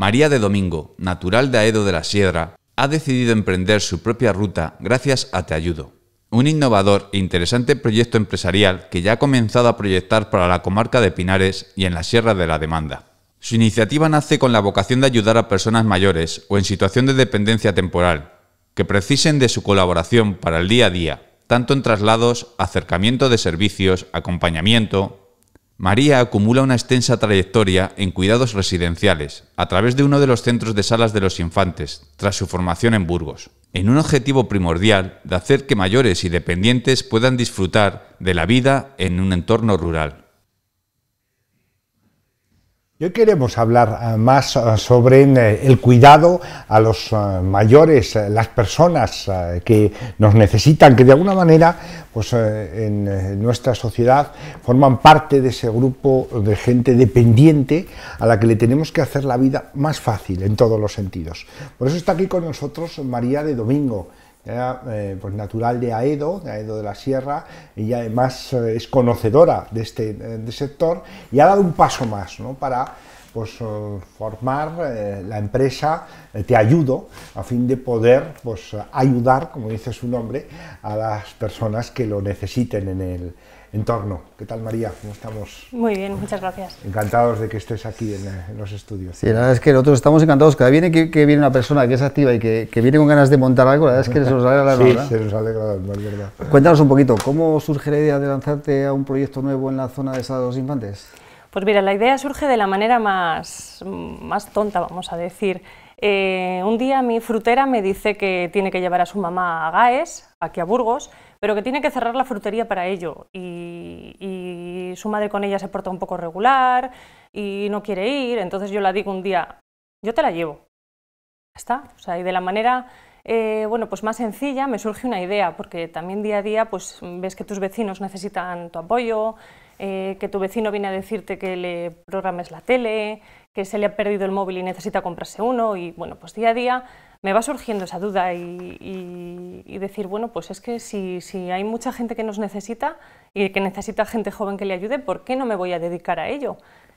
María de Domingo, natural de Aedo de la Siedra, ha decidido emprender su propia ruta gracias a Te Ayudo, un innovador e interesante proyecto empresarial que ya ha comenzado a proyectar para la comarca de Pinares y en la Sierra de la Demanda. Su iniciativa nace con la vocación de ayudar a personas mayores o en situación de dependencia temporal, que precisen de su colaboración para el día a día, tanto en traslados, acercamiento de servicios, acompañamiento, María acumula una extensa trayectoria en cuidados residenciales, a través de uno de los centros de salas de los infantes, tras su formación en Burgos, en un objetivo primordial de hacer que mayores y dependientes puedan disfrutar de la vida en un entorno rural. Hoy queremos hablar eh, más eh, sobre eh, el cuidado a los mayores, las personas que nos necesitan, que de alguna manera pues, en nuestra sociedad forman parte de ese grupo de gente dependiente a la que le tenemos que hacer la vida más fácil en todos los sentidos. Por eso está aquí con nosotros María de Domingo. Eh, pues, natural de Aedo, de Aedo de la Sierra, y además eh, es conocedora de este eh, sector, y ha dado un paso más ¿no? para pues, eh, formar eh, la empresa eh, Te Ayudo, a fin de poder pues, ayudar, como dice su nombre, a las personas que lo necesiten en el entorno. ¿Qué tal, María? ¿Cómo estamos? Muy bien, muchas gracias. Encantados de que estés aquí en, los estudios. Sí, la verdad es que nosotros estamos encantados. Cada vez que, viene una persona que es activa y que, viene con ganas de montar algo, la verdad es que se nos alegra la verdad. Sí, se nos alegra la verdad. Cuéntanos un poquito, ¿cómo surge la idea de lanzarte a un proyecto nuevo en la zona de los Infantes? Pues mira, la idea surge de la manera más, más tonta, vamos a decir. Eh, un día mi frutera me dice que tiene que llevar a su mamá a Gaes, aquí a Burgos, pero que tiene que cerrar la frutería para ello. Y, su madre con ella se porta un poco regular y no quiere ir. Entonces yo la digo un día, yo te la llevo. Está. y de la manera eh, bueno, pues más sencilla me surge una idea, porque también día a día pues, ves que tus vecinos necesitan tu apoyo. Eh, que tu vecino viene a decirte que le programes la tele, que se le ha perdido el móvil y necesita comprarse uno, y bueno, pues día a día me va surgiendo esa duda y, decir, bueno, pues es que si, hay mucha gente que nos necesita y que necesita gente joven que le ayude, ¿por qué no me voy a dedicar a ello?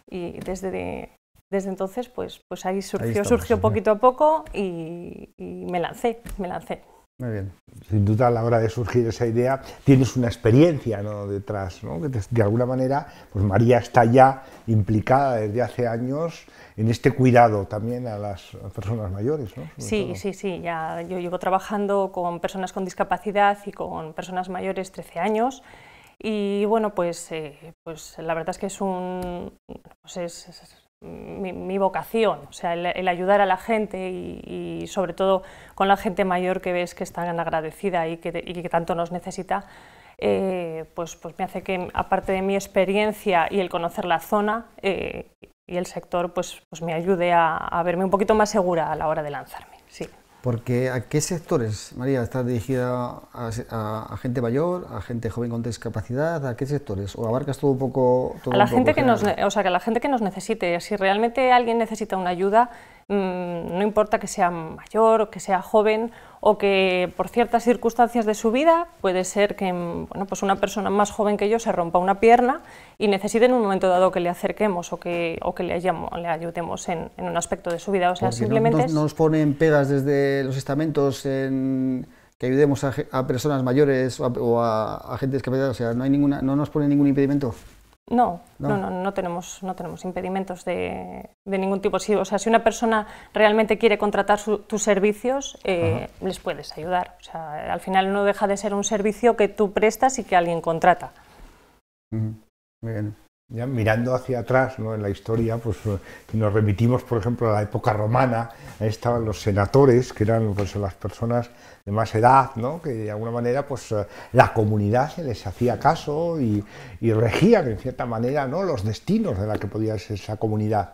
Y desde, entonces, pues, pues ahí surgió, surgió poquito a poco y me lancé, me lancé. Muy bien. Sin duda, a la hora de surgir esa idea, tienes una experiencia detrás, ¿no? de alguna manera, pues María está ya implicada desde hace años en este cuidado también a las personas mayores. ¿no? Sí, sí, sí, ya yo llevo trabajando con personas con discapacidad y con personas mayores 13 años. Y bueno, pues, eh, pues la verdad es que es un, pues es mi, vocación, o sea, el, ayudar a la gente y, sobre todo con la gente mayor que ves que está agradecida y que, tanto nos necesita, eh, pues, pues me hace que, aparte de mi experiencia y el conocer la zona eh, y el sector, pues, pues me ayude a, a verme un poquito más segura a la hora de lanzarme. Sí. Porque ¿a qué sectores, María, está dirigida a, gente mayor, a gente joven con discapacidad? ¿A qué sectores? ¿O abarcas todo un poco? a la gente que nos, o sea, que la gente que nos necesite. Si realmente alguien necesita una ayuda, mm, no importa que sea mayor o que sea joven o que por ciertas circunstancias de su vida puede ser que bueno, pues una persona más joven que yo se rompa una pierna y necesite en un momento dado que le acerquemos o que, o que le, ayudemos en, un aspecto de su vida. O sea, simplemente... No, nos ponen pegas desde los estamentos en que ayudemos a, personas mayores o a, gente discapacitada, o sea, no, hay ninguna, no nos ponen ningún impedimento. No, no, no, no, tenemos, no tenemos impedimentos de, ningún tipo. o sea, si una persona realmente quiere contratar tus servicios, eh, les puedes ayudar. O sea, al final no deja de ser un servicio que tú prestas y que alguien contrata. bien mirando hacia atrás en la historia, pues eh, nos remitimos, por ejemplo, a la época romana, estaban los senadores, que eran pues, las personas de más edad, que de alguna manera pues, eh, la comunidad se les hacía caso y, regían, en cierta manera, ¿no? los destinos de la que podía ser esa comunidad.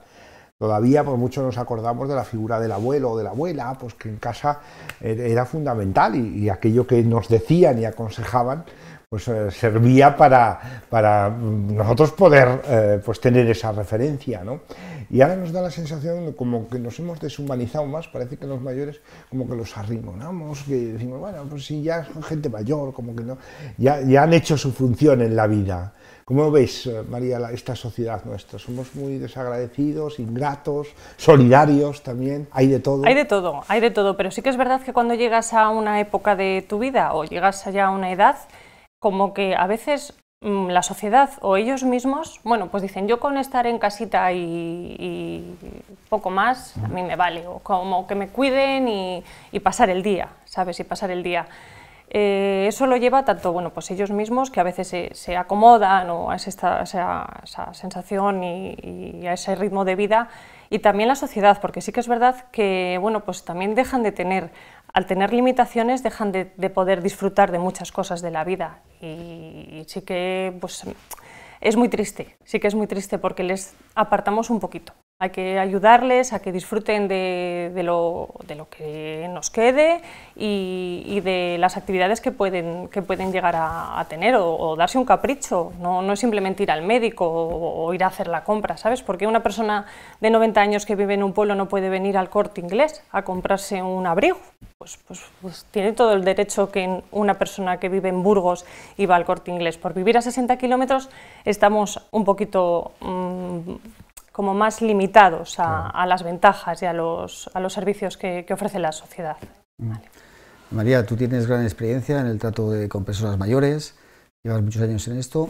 Todavía por pues, mucho, nos acordamos de la figura del abuelo o de la abuela, pues que en casa er, era fundamental y aquello que nos decían y aconsejaban pues eh, servía para, para, mm, nosotros poder eh, pues tener esa referencia, ¿no? Y ahora nos da la sensación como que nos hemos deshumanizado más, parece que los mayores como que los arrimonamos, que decimos, bueno, pues sí, ya son gente mayor, como que no, ya, ya han hecho su función en la vida. ¿Cómo veis, eh, María, esta sociedad nuestra? Somos muy desagradecidos, ingratos, solidarios también, hay de todo. Hay de todo, hay de todo, pero sí que es verdad que cuando llegas a una época de tu vida o llegas allá a una edad, como que a veces mm, la sociedad o ellos mismos, bueno, pues dicen, yo con estar en casita y, poco más, a mí me vale, o como que me cuiden y, pasar el día, ¿sabes? Y pasar el día. Eh, eso lo lleva tanto, bueno, pues ellos mismos que a veces se, acomodan o a esa, sensación y, y, a ese ritmo de vida, y también la sociedad, porque sí que es verdad que, bueno, pues también dejan de tener al tener limitaciones dejan de, poder disfrutar de muchas cosas de la vida y, y, sí que pues, es muy triste, sí que es muy triste porque les apartamos un poquito. Hay que ayudarles a que disfruten de, de, lo, de lo, que nos quede y, de las actividades que pueden, que pueden llegar a, tener o, darse un capricho. No, es simplemente ir al médico o, ir a hacer la compra, ¿sabes? Porque una persona de 90 años que vive en un pueblo no puede venir al corte inglés a comprarse un abrigo. Pues, pues, pues tiene todo el derecho que una persona que vive en Burgos iba al corte inglés. Por vivir a 60 kilómetros estamos un poquito... Mm, como más limitados a, las ventajas y a los, a los servicios que, ofrece la sociedad. Mm. María, tú tienes gran experiencia en el trato de, con personas mayores, llevas muchos años en esto.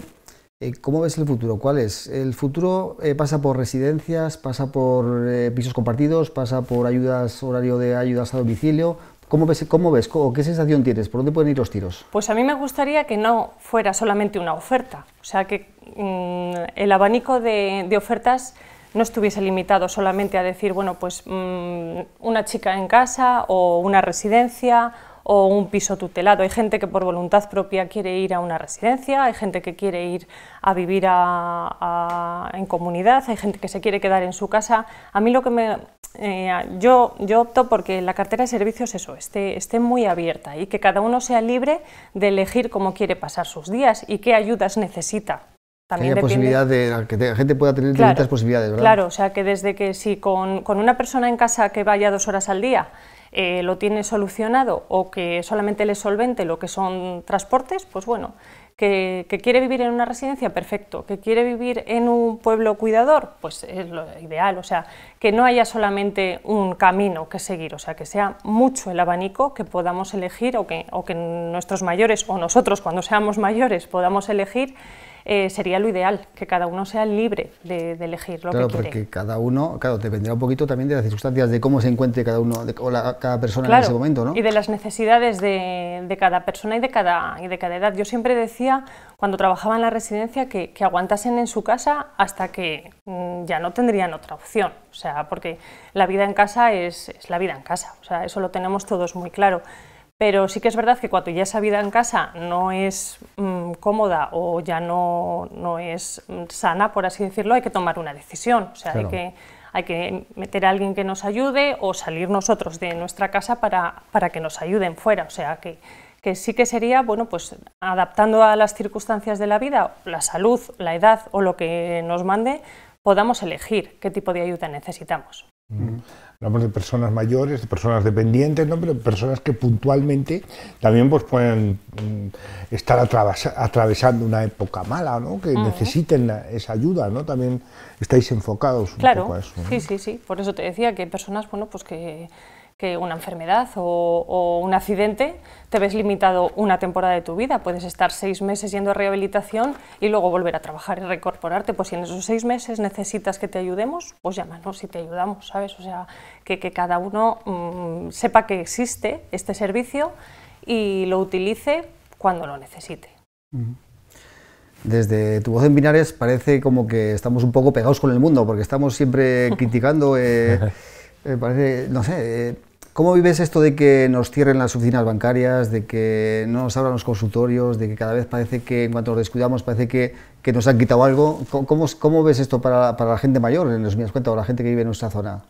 Eh, ¿Cómo ves el futuro? ¿Cuál es? ¿El futuro eh, pasa por residencias, pasa por eh, pisos compartidos, pasa por ayudas, horario de ayudas a domicilio? ¿Cómo ves, cómo ves qué sensación tienes? ¿Por dónde pueden ir los tiros? Pues a mí me gustaría que no fuera solamente una oferta, o sea, que mm, el abanico de, de ofertas no estuviese limitado solamente a decir, bueno, pues mm, una chica en casa o una residencia o un piso tutelado. Hay gente que por voluntad propia quiere ir a una residencia, hay gente que quiere ir a vivir en comunidad, hay gente que se quiere quedar en su casa. A mí lo que me... Eh, yo, yo opto porque la cartera de servicios, eso, esté, esté muy abierta y que cada uno sea libre de elegir cómo quiere pasar sus días y qué ayudas necesita también posibilidad de que la gente pueda tener claro, posibilidades, Claro, o sea que desde que si con, una persona en casa que vaya dos horas al día eh, lo tiene solucionado o que solamente le solvente lo que son transportes, pues bueno, que, quiere vivir en una residencia, perfecto, que quiere vivir en un pueblo cuidador, pues es lo ideal, o sea, que no haya solamente un camino que seguir, o sea, que sea mucho el abanico que podamos elegir o que, o que nuestros mayores o nosotros cuando seamos mayores podamos elegir eh, sería lo ideal, que cada uno sea libre de, elegir lo que quiere. Claro, porque cada uno, claro, dependerá un poquito también de las circunstancias, de cómo se encuentre cada uno, o cada persona en ese momento, ¿no? y de las necesidades de, cada persona y de cada, y de cada edad. Yo siempre decía, cuando trabajaba en la residencia, que, aguantasen en su casa hasta que mm, ya no tendrían otra opción, o sea, porque la vida en casa es la vida en casa, o sea, eso lo tenemos todos muy claro. Pero sí que es verdad que cuando ya esa vida en casa no es mm, cómoda o ya no, es mm, sana, por así decirlo, hay que tomar una decisión. O sea, hay, que, hay que meter a alguien que nos ayude o salir nosotros de nuestra casa para, que nos ayuden fuera. O sea, que, que sí que sería, bueno, pues adaptando a las circunstancias de la vida, la salud, la edad o lo que nos mande, podamos elegir qué tipo de ayuda necesitamos. Mm. Hablamos de personas mayores, de personas dependientes, ¿no? pero personas que puntualmente también pues, pueden mm, estar atravesando una época mala, ¿no? que necesiten esa ayuda. ¿no? También estáis enfocados un poco a eso. Sí, sí, sí. Por eso te decía que hay personas bueno, pues que que una enfermedad o, un accidente, te ves limitado una temporada de tu vida. Puedes estar seis meses yendo a rehabilitación y luego volver a trabajar y reincorporarte. Pues si en esos seis meses necesitas que te ayudemos, pues llámanos y te ayudamos, ¿sabes? O sea, que, cada uno mm, sepa que existe este servicio y lo utilice cuando lo necesite. Desde tu voz en binares parece como que estamos un poco pegados con el mundo, porque estamos siempre criticando... Eh, eh, parece, no sé, eh, ¿Cómo vives esto de que nos cierren las oficinas bancarias, de que no nos abran los consultorios, de que cada vez parece que, en cuanto nos descuidamos, parece que, nos han quitado algo? ¿Cómo, ves esto para, la gente mayor, en los míos cuentas, o la gente que vive en nuestra zona?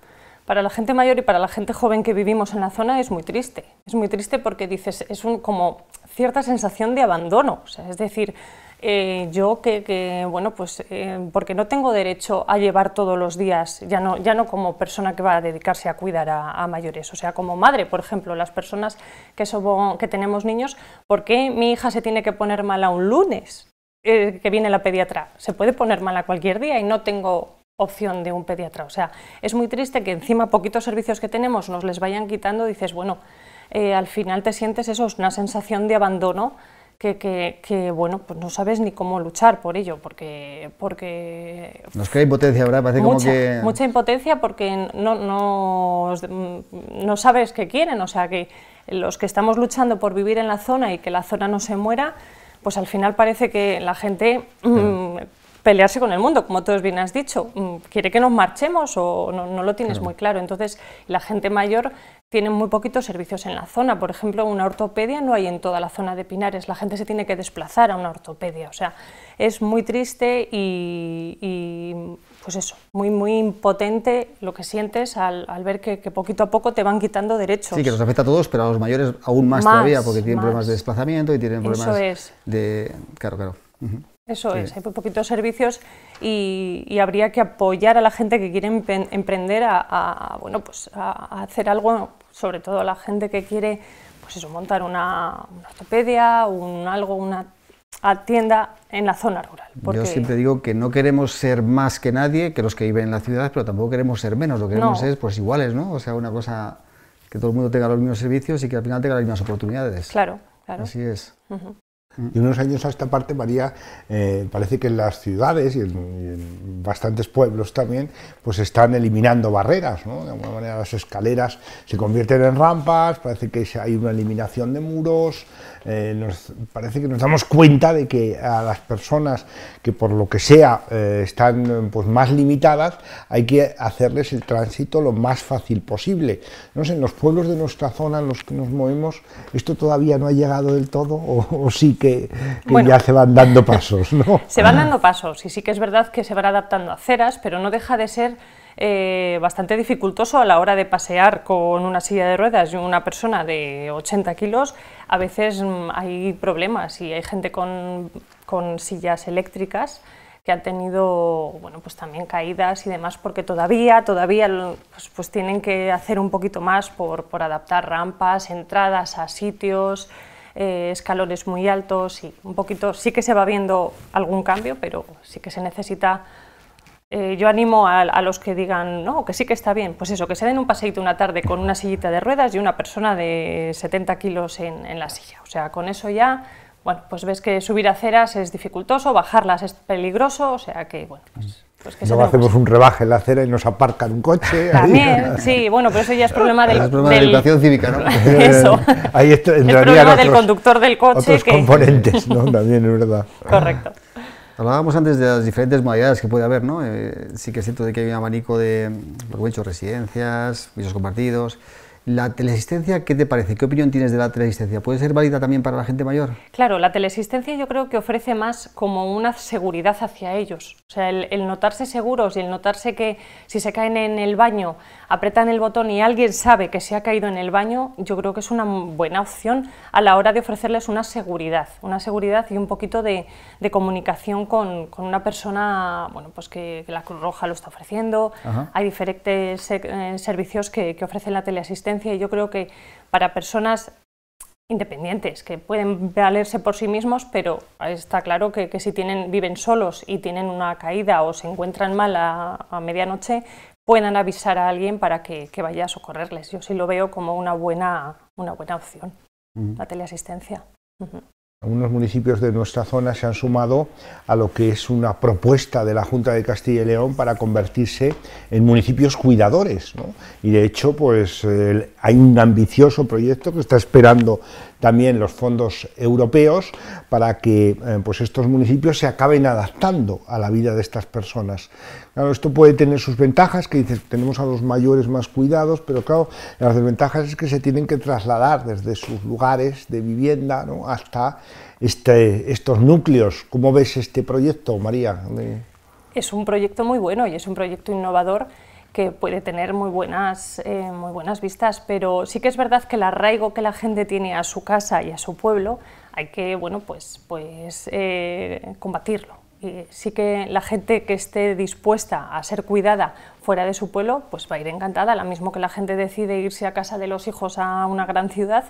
Para la gente mayor y para la gente joven que vivimos en la zona es muy triste. Es muy triste porque dices, es un, como cierta sensación de abandono. es decir, eh, yo que, bueno, pues eh, porque no tengo derecho a llevar todos los días, ya no, ya no como persona que va a dedicarse a cuidar a, mayores, o sea, como madre, por ejemplo, las personas que, que tenemos niños, ¿por qué mi hija se tiene que poner mala un lunes eh, que viene la pediatra? Se puede poner mala cualquier día y no tengo opción de un pediatra. O sea, es muy triste que encima poquitos servicios que tenemos nos les vayan quitando, dices, bueno, al final te sientes eso, es una sensación de abandono que, bueno, pues no sabes ni cómo luchar por ello, porque... porque Nos crea impotencia, ¿verdad? Parece como que... Mucha impotencia porque no, no, no sabes qué quieren, o sea que los que estamos luchando por vivir en la zona y que la zona no se muera, pues al final parece que la gente mm, mm. pelearse con el mundo, como tú bien has dicho, mm, quiere que nos marchemos o no, lo tienes muy claro. Entonces, la gente mayor tienen muy poquitos servicios en la zona. Por ejemplo, una ortopedia no hay en toda la zona de Pinares, la gente se tiene que desplazar a una ortopedia. O sea, es muy triste y, pues eso, muy, muy impotente lo que sientes al, ver que, poquito a poco te van quitando derechos. Sí, que los afecta a todos, pero a los mayores aún más, todavía, porque tienen problemas de desplazamiento y tienen problemas de... Claro, claro. Eso es, hay poquitos servicios y, habría que apoyar a la gente que quiere emprender a, bueno, pues a, hacer algo, sobre todo a la gente que quiere pues eso, montar una, ortopedia, un algo, una tienda en la zona rural. Yo siempre digo que no queremos ser más que nadie, que los que viven en la ciudad, pero tampoco queremos ser menos, lo que queremos es pues iguales, ¿no? O sea, una cosa que todo el mundo tenga los mismos servicios y que al final tenga las mismas oportunidades. Claro, claro. Así es. De unos años a esta parte, María, eh, parece que en las ciudades y en, bastantes pueblos también, pues están eliminando barreras, De alguna manera las escaleras se convierten en rampas, parece que hay una eliminación de muros, eh, parece que nos damos cuenta de que a las personas que por lo que sea eh, están pues, más limitadas, hay que hacerles el tránsito lo más fácil posible. No sé, en los pueblos de nuestra zona en los que nos movemos, esto todavía no ha llegado del todo, o sí que que, ya se van dando pasos, ¿no? Se van dando pasos y sí que es verdad que se van adaptando a ceras, pero no deja de ser eh, bastante dificultoso a la hora de pasear con una silla de ruedas y una persona de 80 kilos. A veces mm, hay problemas y hay gente con, sillas eléctricas que han tenido bueno, pues también caídas y demás, porque todavía, todavía pues, pues, tienen que hacer un poquito más por, por adaptar rampas, entradas a sitios. Eh, escalones muy altos y un poquito sí que se va viendo algún cambio, pero sí que se necesita... Eh, yo animo a, los que digan, no, que sí que está bien, pues eso, que se den un paseíto una tarde con una sillita de ruedas y una persona de 70 kilos en, la silla. O sea, con eso ya bueno, pues ves que subir aceras es dificultoso, bajarlas es peligroso, o sea que, bueno, pues pues hacemos un rebaje en la acera y nos aparcan un coche. También, sí, bueno, pero eso ya es problema del... Es problema de educación cívica, ¿no? eso. Ahí es problema del conductor del coche. Otros componentes, ¿no? También es verdad. Correcto. Hablábamos antes de las diferentes modalidades que puede haber, ¿no? Eh, sí que siento de que hay un abanico de, lo que he residencias, pisos compartidos, ¿La teleexistencia, qué te parece? ¿Qué opinión tienes de la teleexistencia? ¿Puede ser válida también para la gente mayor? Claro, la teleexistencia yo creo que ofrece más como una seguridad hacia ellos. O sea, el notarse seguros y el notarse que si se caen en el baño apretan el botón y alguien sabe que se ha caído en el baño, yo creo que es una buena opción a la hora de ofrecerles una seguridad, una seguridad y un poquito de, comunicación con, una persona bueno, pues que, la Cruz Roja lo está ofreciendo, hay diferentes eh, servicios que, que ofrecen la teleasistencia y yo creo que para personas independientes, que pueden valerse por sí mismos, pero está claro que, si tienen, viven solos y tienen una caída o se encuentran mal a medianoche, puedan avisar a alguien para que, vaya a socorrerles. Yo sí lo veo como una buena, una buena opción, la teleasistencia. Algunos municipios de nuestra zona se han sumado a lo que es una propuesta de la Junta de Castilla y León para convertirse en municipios cuidadores. Y de hecho, pues hay un ambicioso proyecto que está esperando también los fondos europeos para que eh, pues estos municipios se acaben adaptando a la vida de estas personas. esto puede tener sus ventajas, que dices, tenemos a los mayores más cuidados, pero claro, las desventajas es que se tienen que trasladar desde sus lugares de vivienda hasta este, estos núcleos. ¿Cómo ves este proyecto, María? Es un proyecto muy bueno y es un proyecto innovador que puede tener muy buenas, eh, muy buenas vistas, pero sí que es verdad que el arraigo que la gente tiene a su casa y a su pueblo hay que bueno, pues, pues, eh, combatirlo. Y sí que la gente que esté dispuesta a ser cuidada fuera de su pueblo, pues va a ir encantada. ...la mismo que la gente decide irse a casa de los hijos a una gran ciudad,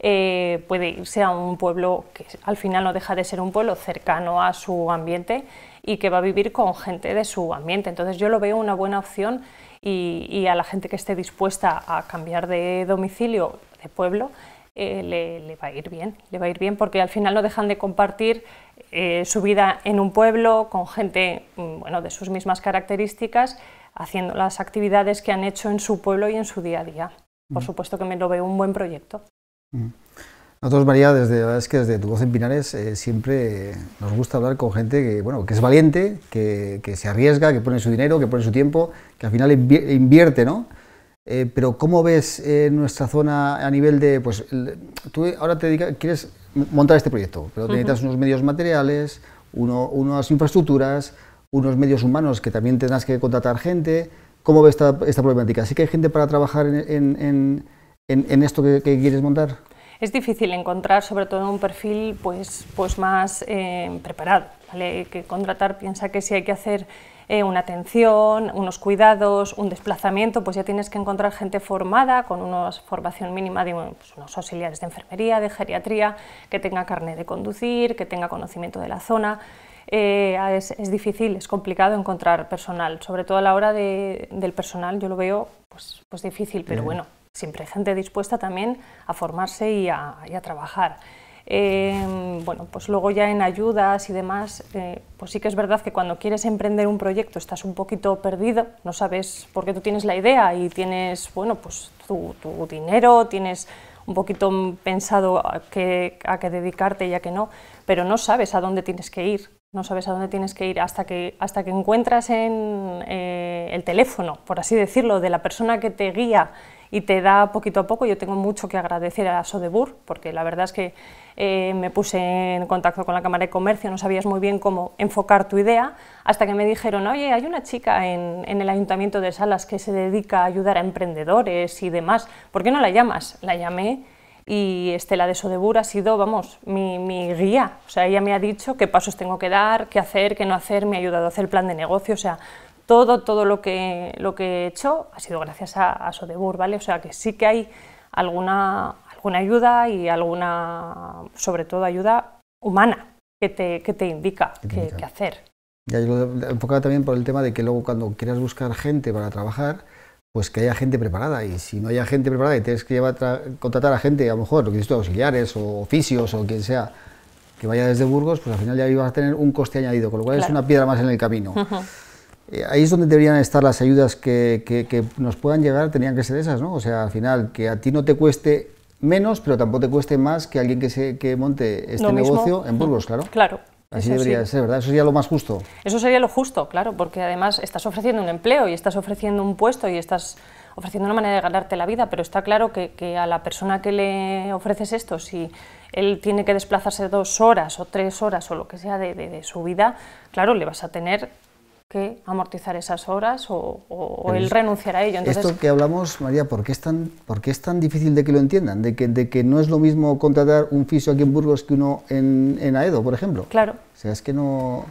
eh, puede irse a un pueblo que al final no deja de ser un pueblo cercano a su ambiente y que va a vivir con gente de su ambiente. Entonces yo lo veo una buena opción y, a la gente que esté dispuesta a cambiar de domicilio, de pueblo, eh, le, va a ir bien, le va a ir bien porque al final no dejan de compartir eh, su vida en un pueblo con gente mm, bueno, de sus mismas características, haciendo las actividades que han hecho en su pueblo y en su día a día. Por supuesto que me lo veo un buen proyecto. Nosotros, María, desde, es que desde Tu Voz en Pinares eh, siempre nos gusta hablar con gente que, bueno, que es valiente, que, se arriesga, que pone su dinero, que pone su tiempo, que al final invierte, ¿no? Eh, pero ¿cómo ves eh, nuestra zona a nivel de, pues, tú ahora te quieres montar este proyecto, pero necesitas unos medios materiales, unas infraestructuras, unos medios humanos que también tendrás que contratar gente. ¿Cómo ves esta, problemática? ¿Sí que hay gente para trabajar en, esto que quieres montar? es difícil encontrar sobre todo un perfil pues, pues más eh, preparado, que contratar piensa que si hay que hacer eh, una atención, unos cuidados, un desplazamiento, pues ya tienes que encontrar gente formada con una formación mínima de pues unos auxiliares de enfermería, de geriatría, que tenga carne de conducir, que tenga conocimiento de la zona. Eh, es, difícil, es complicado encontrar personal, sobre todo a la hora de, del personal, yo lo veo pues, pues difícil, pero bueno, Siempre hay gente dispuesta también a formarse y a, trabajar. Em, bueno, pues luego ya en ayudas y demás, eh, pues sí que es verdad que cuando quieres emprender un proyecto estás un poquito perdido, no sabes por qué tú tienes la idea y tienes, bueno, pues tu, dinero, tienes un poquito pensado a qué, a qué dedicarte y a qué no, pero no sabes a dónde tienes que ir no sabes a dónde tienes que ir hasta que, hasta que encuentras en eh, el teléfono, por así decirlo, de la persona que te guía y te da poquito a poco. Yo tengo mucho que agradecer a Sodebur, porque la verdad es que eh, me puse en contacto con la Cámara de Comercio, no sabías muy bien cómo enfocar tu idea, hasta que me dijeron, oye, hay una chica en el Ayuntamiento de Salas que se dedica a ayudar a emprendedores y demás, ¿por qué no la llamas? La llamé y Estela de Sodebur ha sido, vamos, mi, mi, guía. O sea, ella me ha dicho qué pasos tengo que dar, qué hacer, qué no hacer, me ha ayudado a hacer el plan de negocio, o sea, todo, todo lo que, lo que he hecho ha sido gracias a, Sodebur, ¿vale? O sea, que sí que hay alguna, alguna ayuda y alguna, sobre todo, ayuda humana que te, que te indica qué hacer. Ya, yo enfocaba también por el tema de que luego cuando quieras buscar gente para trabajar, pues que haya gente preparada. Y si no haya gente preparada y tienes que llevar contratar a gente, a lo mejor, lo que dices auxiliares o oficios o quien sea, que vaya desde Burgos, pues al final ya ibas a tener un coste añadido, con lo cual es una piedra más en el camino. Eh, ahí es donde deberían estar las ayudas que, nos puedan llegar, tenían que ser esas, ¿no? O sea, al final, que a ti no te cueste menos, pero tampoco te cueste más que alguien que, se, monte este negocio en Burgos, claro. Claro. Así debería ser, ¿verdad? Eso sería lo más justo. Eso sería lo justo, claro, porque además estás ofreciendo un empleo y estás ofreciendo un puesto y estás ofreciendo una manera de ganarte la vida, pero está claro que, a la persona que le ofreces esto, si él tiene que desplazarse dos horas o tres horas o lo que sea de su vida, claro, le vas a tener que amortizar esas horas o, o él renunciar a ello. esto que hablamos, María, ¿por qué, es tan, es tan difícil de que lo entiendan? De que, de que no es lo mismo contratar un fisio aquí en Burgos que uno en, en Aedo, por ejemplo. Claro. O sea, es que no...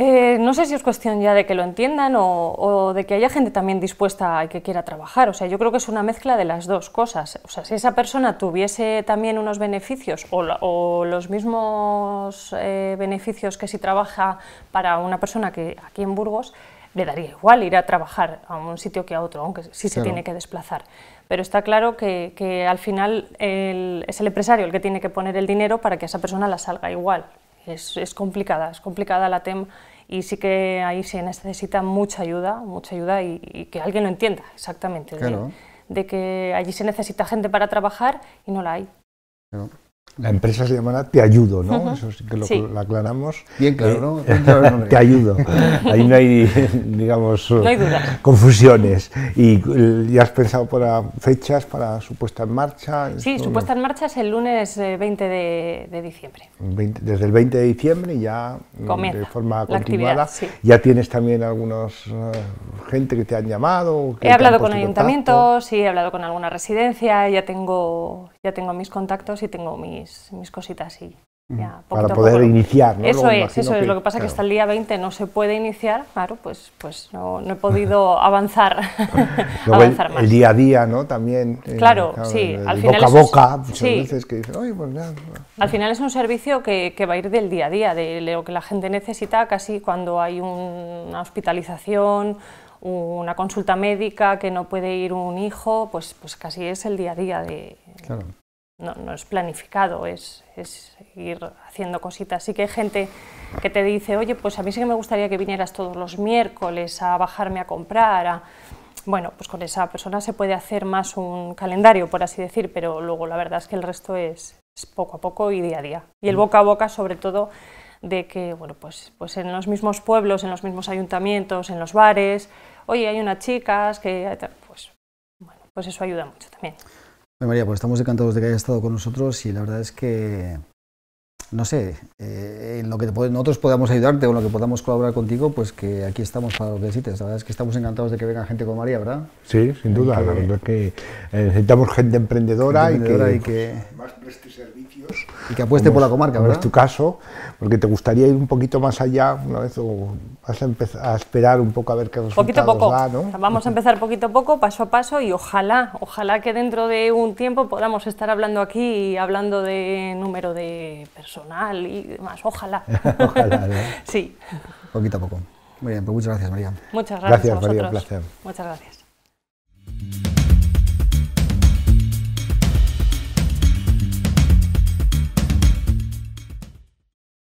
Eh, no sé si es cuestión ya de que lo entiendan o, de que haya gente también dispuesta y que quiera trabajar. O sea, yo creo que es una mezcla de las dos cosas. O sea, si esa persona tuviese también unos beneficios o, los mismos eh, beneficios que si trabaja para una persona que aquí en Burgos, le daría igual ir a trabajar a un sitio que a otro, aunque sí se tiene que desplazar. Pero está claro que, al final es el empresario el que tiene que poner el dinero para que esa persona la salga igual es, complicada, es complicada la TEM y sí que ahí se necesita mucha ayuda, mucha ayuda y, que alguien lo entienda exactamente, de, que allí se necesita gente para trabajar y no la hay. La empresa se llamará Te Ayudo, ¿no? Eso sí que lo, aclaramos. Bien claro, ¿no? Eh, te ayudo. Ahí no hay, digamos, confusiones. ¿Y eh, ya has pensado para fechas, para su puesta en marcha? Sí, su puesta en marcha es el lunes 20 eh, de, diciembre. desde el 20 de diciembre ya mm, de forma continuada. Ya tienes también algunos gente que te han llamado. he hablado con ayuntamientos, sí, he hablado con alguna residencia, ya tengo, ya tengo mis contactos y tengo mi mis, cositas y para poder iniciar, Eso es, eso es. Lo que pasa que hasta el día 20 no se puede iniciar, claro, pues, pues no, he podido avanzar, el, más. el, día a día, ¿no? También. Eh, claro, sí. al final boca a boca, muchas veces que dicen, pues Al final es un servicio que, va a ir del día a día, de lo que la gente necesita casi cuando hay una hospitalización una consulta médica que no puede ir un hijo, pues, pues casi es el día a día de, claro no, no es planificado, es, ir haciendo cositas. Así que hay gente que te dice, oye, pues a mí sí que me gustaría que vinieras todos los miércoles a bajarme a comprar. A... Bueno, pues con esa persona se puede hacer más un calendario, por así decir, pero luego la verdad es que el resto es, poco a poco y día a día. Y el mm. boca a boca, sobre todo, de que, bueno, pues, pues en los mismos pueblos, en los mismos ayuntamientos, en los bares, oye, hay unas chicas que... pues, pues eso ayuda mucho también. María, pues estamos encantados de que hayas estado con nosotros y la verdad es que, no sé, eh, en lo que nosotros podamos ayudarte o en lo que podamos colaborar contigo, pues que aquí estamos para lo que necesites. La verdad es que estamos encantados de que venga gente como María, ¿verdad? Sí, sin duda. la verdad es que eh, necesitamos gente emprendedora, y que... Más y que apueste por la comarca, ¿verdad? es tu caso, porque te gustaría ir un poquito más allá una vez o vas a, empezar a esperar un poco a ver qué resultados va poco. da, ¿no? vamos a empezar poquito a poco, paso a paso y ojalá, ojalá que dentro de un tiempo podamos estar hablando aquí y hablando de número de personal y demás, ojalá. ojalá, ¿no? Sí. Poquito a poco. Muy bien, pues muchas gracias, María. Muchas gracias. Gracias, María, un placer. Muchas gracias.